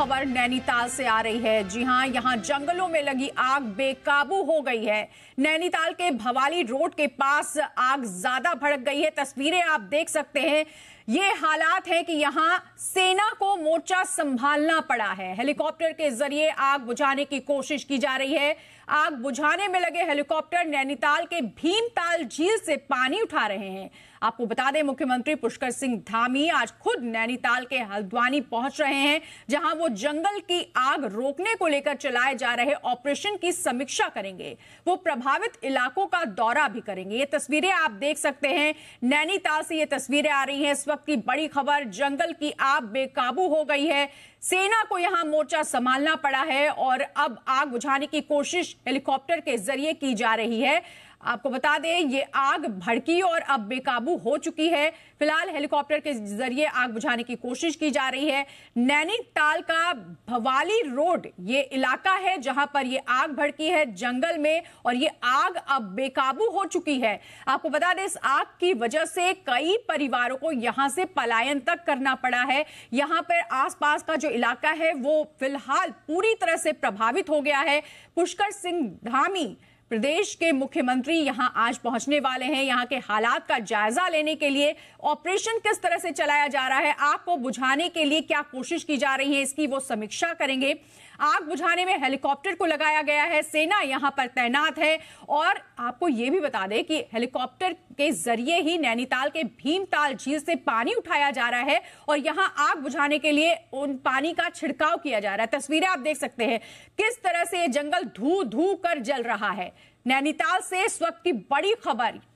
खबर नैनीताल से आ रही है जी हां यहां जंगलों में लगी आग बेकाबू हो गई है नैनीताल के भवाली रोड के पास आग ज्यादा भड़क गई है तस्वीरें आप देख सकते हैं ये हालात है कि यहां सेना को मोर्चा संभालना पड़ा है हेलीकॉप्टर के जरिए आग बुझाने की कोशिश की जा रही है आग बुझाने में लगे हेलीकॉप्टर नैनीताल के भीमताल झील से पानी उठा रहे हैं आपको बता दें मुख्यमंत्री पुष्कर सिंह धामी आज खुद नैनीताल के हल्द्वानी पहुंच रहे हैं जहां वो जंगल की आग रोकने को लेकर चलाए जा रहे ऑपरेशन की समीक्षा करेंगे वो प्रभावित इलाकों का दौरा भी करेंगे ये तस्वीरें आप देख सकते हैं नैनीताल से ये तस्वीरें आ रही हैं इस वक्त वक्त की बड़ी खबर जंगल की आग बेकाबू हो गई है सेना को यहां मोर्चा संभालना पड़ा है और अब आग बुझाने की कोशिश हेलीकॉप्टर के जरिए की जा रही है आपको बता दें ये आग भड़की और अब बेकाबू हो चुकी है फिलहाल हेलीकॉप्टर के जरिए आग बुझाने की कोशिश की जा रही है नैनीताल का भवाली रोड ये इलाका है जहां पर ये आग भड़की है जंगल में और ये आग अब बेकाबू हो चुकी है आपको बता दें इस आग की वजह से कई परिवारों को यहां से पलायन तक करना पड़ा है यहां पर आसपास का जो इलाका है वो फिलहाल पूरी तरह से प्रभावित हो गया है पुष्कर सिंह धामी प्रदेश के मुख्यमंत्री यहां आज पहुंचने वाले हैं यहां के हालात का जायजा लेने के लिए ऑपरेशन किस तरह से चलाया जा रहा है आग को बुझाने के लिए क्या कोशिश की जा रही है इसकी वो समीक्षा करेंगे आग बुझाने में हेलीकॉप्टर को लगाया गया है सेना यहां पर तैनात है और आपको ये भी बता दें कि हेलीकॉप्टर के जरिए ही नैनीताल के भीमताल झील से पानी उठाया जा रहा है और यहां आग बुझाने के लिए उन पानी का छिड़काव किया जा रहा है तस्वीरें आप देख सकते हैं किस तरह से ये जंगल धू धू कर जल रहा है नैनीताल से इस वक्त की बड़ी खबर